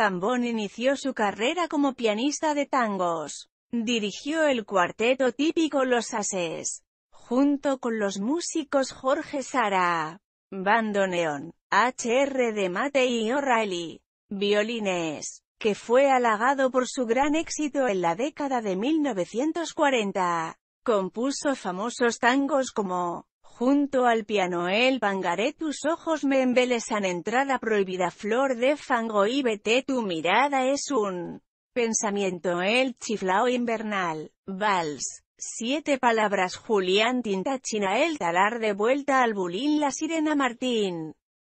Cambón inició su carrera como pianista de tangos. Dirigió el cuarteto típico Los Ases, junto con los músicos Jorge Sara, bandoneón, HR de Mate y O'Reilly, violines, que fue halagado por su gran éxito en la década de 1940. Compuso famosos tangos como Junto al piano el pangaré tus ojos me embelesan entrada prohibida flor de fango y vete tu mirada es un pensamiento el chiflao invernal, vals, siete palabras Julián Tintachina el talar de vuelta al bulín la sirena Martín.